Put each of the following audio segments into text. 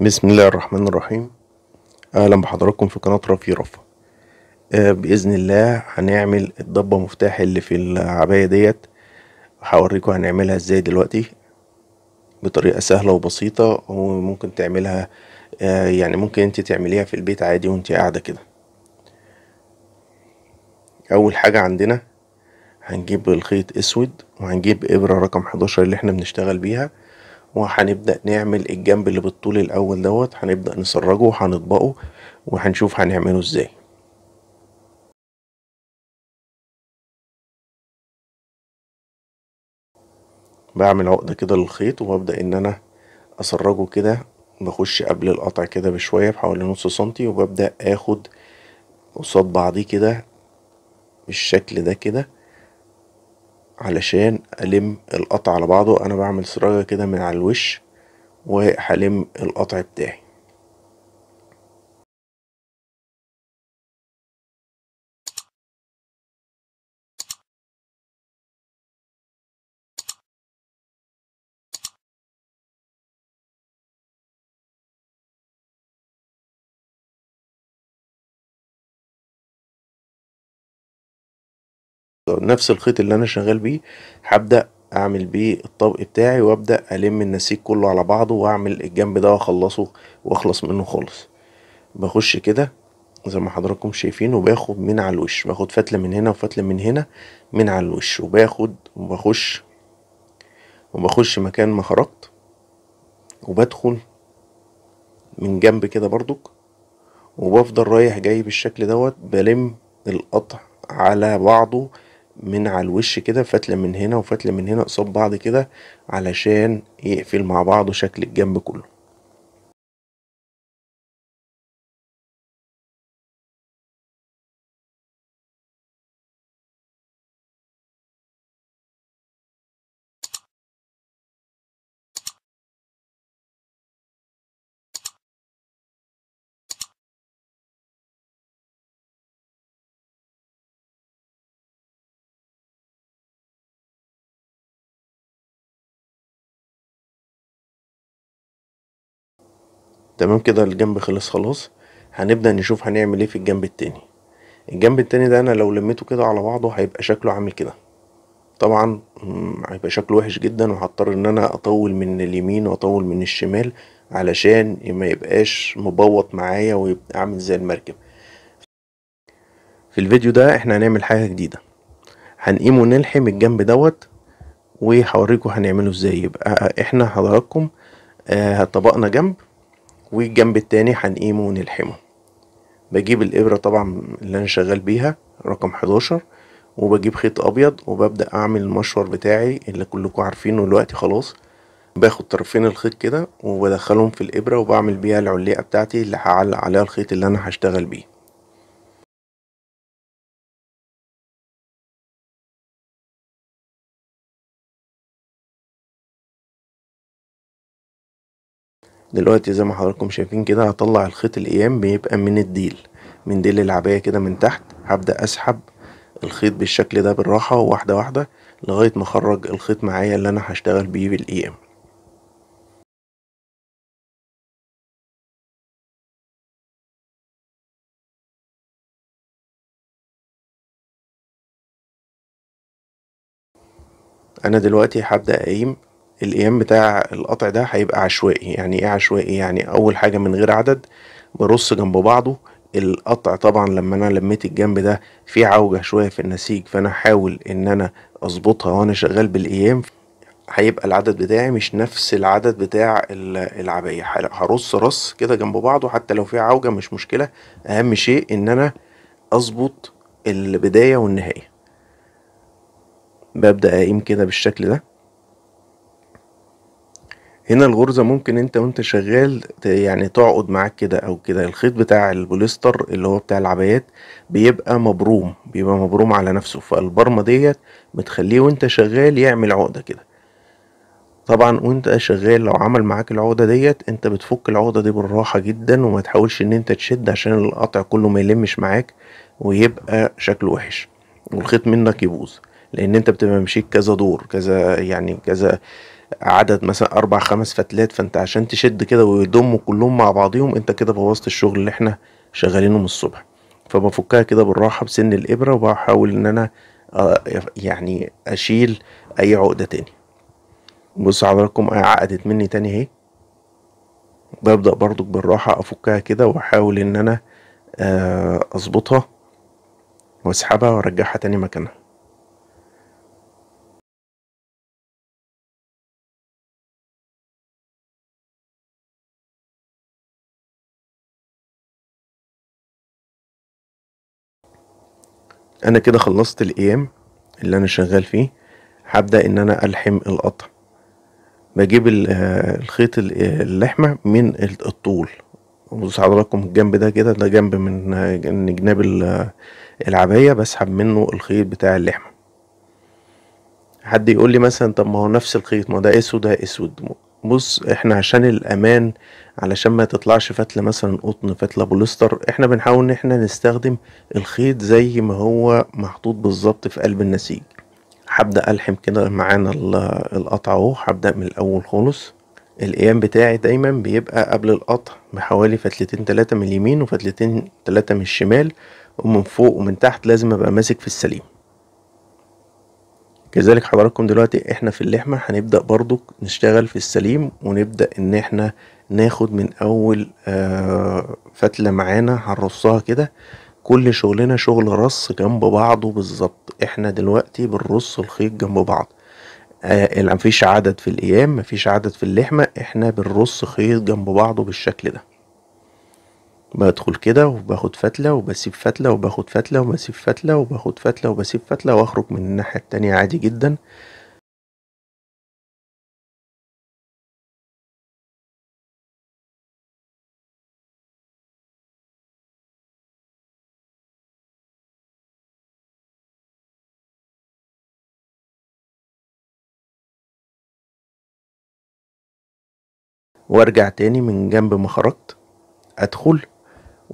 بسم الله الرحمن الرحيم اهلا بحضراتكم في قناة رفي رفا آه، باذن الله هنعمل الضبة مفتاح اللي في العباية ديت هوريكم هنعملها ازاي دلوقتي بطريقة سهلة وبسيطة وممكن تعملها آه، يعني ممكن انت تعمليها في البيت عادي وانت قاعدة كده اول حاجة عندنا هنجيب الخيط اسود وهنجيب ابرة رقم 11 اللي احنا بنشتغل بيها وهنبدأ نعمل الجنب اللي بالطول الأول دوت هنبدأ نسرجه وهنطبقه وهنشوف هنعمله ازاي بعمل عقدة كده للخيط وببدأ ان انا اسرجه كده بخش قبل القطع كده بشوية بحوالي نص سنتي وببدأ اخد قصاد بعضيه كده بالشكل ده كده علشان ألم القطع على بعضه أنا بعمل سراجة كده من على الوش وهلم القطع بتاعي نفس الخيط اللي انا شغال بيه هبدأ اعمل بيه الطبق بتاعي وابدأ الم النسيج كله على بعضه واعمل الجنب ده واخلصه واخلص منه خالص بخش كده زي ما حضراتكم شايفين وباخد من على الوش باخد فتله من هنا وفتله من هنا من على الوش وباخد وبخش وبخش مكان ما خرجت وبدخل من جنب كده برضك وبفضل رايح جاي بالشكل دوت بلم القطع على بعضه من على الوش كده فتلة من هنا وفتلة من هنا قصاد بعض كده علشان يقفل مع بعضه شكل الجنب كله تمام كده الجنب خلص خلاص هنبدأ نشوف هنعمل ايه في الجنب التاني الجنب التاني ده انا لو لميته كده على بعضه هيبقى شكله عامل كده طبعا هيبقى شكله وحش جدا وهضطر ان انا اطول من اليمين واطول من الشمال علشان ما يبقاش مبوط معايا ويبقى عامل زي المركب في الفيديو ده احنا هنعمل حاجة جديدة هنقيم ونلحم الجنب دوت وهوريكم هنعمله ازاي يبقى احنا حضراتكم آه، طبقنا جنب والجنب التاني هنقيمه ونلحمه بجيب الإبرة طبعا اللي أنا شغال بيها رقم حداشر وبجيب خيط أبيض وببدأ أعمل المشور بتاعي اللي كلكم عارفينه دلوقتي خلاص باخد طرفين الخيط كده وبدخلهم في الإبرة وبعمل بيها العليقة بتاعتي اللي هعلق عليها الخيط اللي أنا هشتغل بيه دلوقتي زي ما حضراتكم شايفين كده هطلع الخيط الايام بيبقى من الديل من ديل العباية كده من تحت هبدأ اسحب الخيط بالشكل ده بالراحة واحدة واحدة لغاية ما اخرج الخيط معايا اللي انا هشتغل بيه بالايام انا دلوقتي هبدأ اقيم الايام بتاع القطع ده هيبقى عشوائي يعني ايه عشوائي يعني اول حاجه من غير عدد برص جنب بعضه القطع طبعا لما انا لميت الجنب ده في عوجه شويه في النسيج فانا هحاول ان انا اظبطها وانا شغال بالايام هيبقى العدد بتاعي مش نفس العدد بتاع العباية هرص رص كده جنب بعضه حتى لو في عوجة مش مشكلة أهم شيء إن أنا أظبط البداية والنهاية ببدأ أقيم كده بالشكل ده هنا الغرزة ممكن انت وانت شغال يعني تقعد معاك كده او كده الخيط بتاع البوليستر اللي هو بتاع العبايات بيبقى مبروم بيبقى مبروم على نفسه فالبرمة ديت بتخليه وانت شغال يعمل عقدة كده طبعا وانت شغال لو عمل معاك العقدة ديت انت بتفك العقدة دي بالراحة جدا وما تحاولش ان انت تشد عشان القطع كله ما يلمش معاك ويبقى شكله وحش والخيط منك يبوظ لان انت بتبقى مشيك كذا دور كذا يعني كذا عدد مثلا اربع خمس فتلات فانت عشان تشد كده ويضموا كلهم مع بعضهم انت كده بوظت الشغل اللي احنا شغالينه من الصبح فبفكها كده بالراحة بسن الابرة وبحاول ان انا آه، يعني اشيل اي عقدة تاني بص حضراتكم آه، عقدت مني تاني اهي ببدأ برضو بالراحة افكها كده واحاول ان انا آه، اظبطها واسحبها وارجعها تاني مكانها انا كده خلصت الايام اللي انا شغال فيه هبدا ان انا الحم القطع بجيب الخيط اللحمه من الطول بص حضراتكم الجنب ده كده ده جنب من جناب العبايه بسحب منه الخيط بتاع اللحمه حد يقول لي مثلا طب ما هو نفس الخيط ما ده اسود ده اسود بص احنا عشان الامان علشان ما تطلعش فتلة مثلا قطن فتلة بوليستر احنا بنحاول ان احنا نستخدم الخيط زي ما هو محطوط بالظبط في قلب النسيج هبدأ ألحم كده معانا القطع اهو هبدأ من الأول خالص القيام بتاعي دايما بيبقى قبل القطع بحوالي فتلتين تلاتة من اليمين وفتلتين تلاتة من الشمال ومن فوق ومن تحت لازم أبقى ماسك في السليم كذلك حضراتكم دلوقتي احنا في اللحمة هنبدأ برضو نشتغل في السليم ونبدأ ان احنا ناخد من اول آه فتلة معانا هنرصها كده كل شغلنا شغل رص جنب بعضه بالظبط احنا دلوقتي بنرص الخيط جنب بعض آه مفيش عدد في الايام مفيش عدد في اللحمة احنا بنرص خيط جنب بعضه بالشكل ده بدخل كده وباخد فتلة وبسيب فتلة وباخد فتلة وبسيب فتلة وباخد فتلة وبسيب فتلة واخرج من الناحية التانية عادي جدا وارجع تاني من جنب ما خرجت ادخل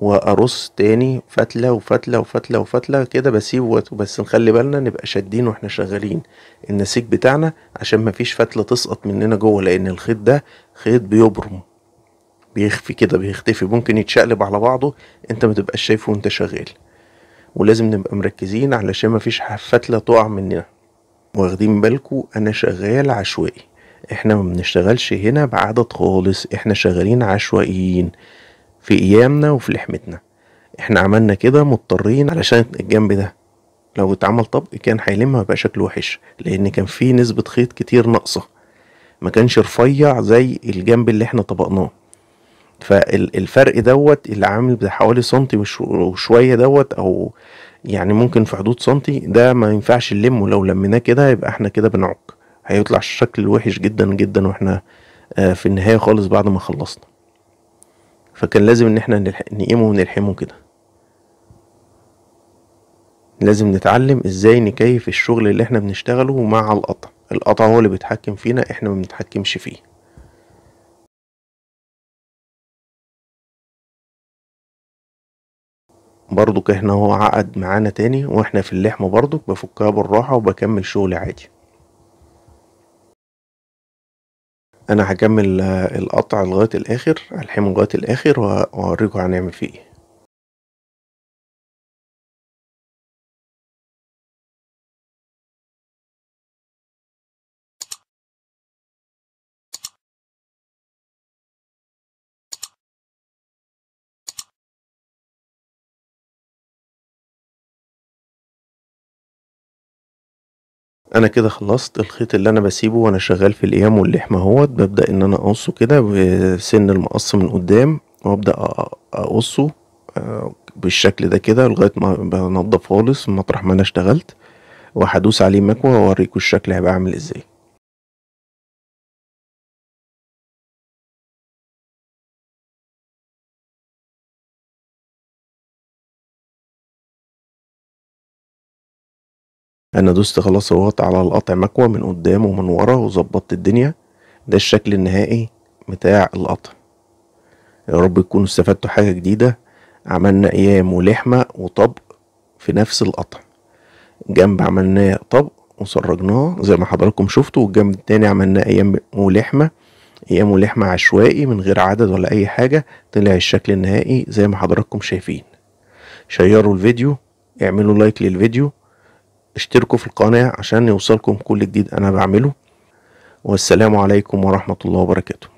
وارص تاني فتله وفتله وفتله وفتله كده بسيب بس نخلي بالنا نبقى شادين واحنا شغالين النسيج بتاعنا عشان مفيش فتله تسقط مننا جوه لان الخيط ده خيط بيبرم بيخفي كده بيختفي ممكن يتشقلب على بعضه انت ما تبقاش شايفه وانت شغال ولازم نبقى مركزين علشان مفيش فتله تقع مننا واخدين بالكو انا شغال عشوائي احنا ما بنشتغلش هنا بعدد خالص احنا شغالين عشوائيين في ايامنا وفي لحمتنا احنا عملنا كده مضطرين علشان الجنب ده لو اتعمل طبق كان هيلمها بقى شكله وحش لان كان فيه نسبة خيط كتير ناقصة ما كانش رفيع زي الجنب اللي احنا طبقناه فالفرق دوت اللي عامل حوالي سنتي وشويه دوت او يعني ممكن في حدود سنتي ده ما ينفعش نلمه لو لميناه كده يبقى احنا كده بنعك هيطلع الشكل وحش جدا جدا واحنا آه، في النهايه خالص بعد ما خلصنا فكان لازم ان احنا نقيمه ونلحمه كده لازم نتعلم ازاي نكيف الشغل اللي احنا بنشتغله مع القطع القطع هو اللي بيتحكم فينا احنا ما بنتحكمش فيه برضو كهنا هو عقد معانا تاني واحنا في اللحمة برضو بفكها بالراحة وبكمل شغلي عادي انا هكمل آه، القطع لغايه الاخر الحمه لغايه الاخر واوريكم هنعمل فيه ايه انا كده خلصت الخيط اللي انا بسيبه وانا شغال في الايام واللحمة اهوت ببدا ان انا اقصه كده بسن المقص من قدام وابدا اقصه آه، بالشكل ده كده لغايه ما بنضف خالص مطرح ما انا اشتغلت وهدوس عليه مكوه واوريكم الشكل هيبقى عامل ازاي انا دوست خلاص اهوت على القطع مكوى من قدام ومن ورا وظبطت الدنيا ده الشكل النهائي بتاع القطع يا رب تكونوا استفدتوا حاجه جديده عملنا ايام ولحمه وطبق في نفس القطع جنب عملناه طبق وسرجناه زي ما حضراتكم شفتوا والجنب التاني عملناه ايام ولحمه ايام ولحمه عشوائي من غير عدد ولا اي حاجه طلع الشكل النهائي زي ما حضراتكم شايفين شيروا الفيديو اعملوا لايك للفيديو اشتركوا في القناة عشان يوصلكم كل جديد أنا بعمله والسلام عليكم ورحمة الله وبركاته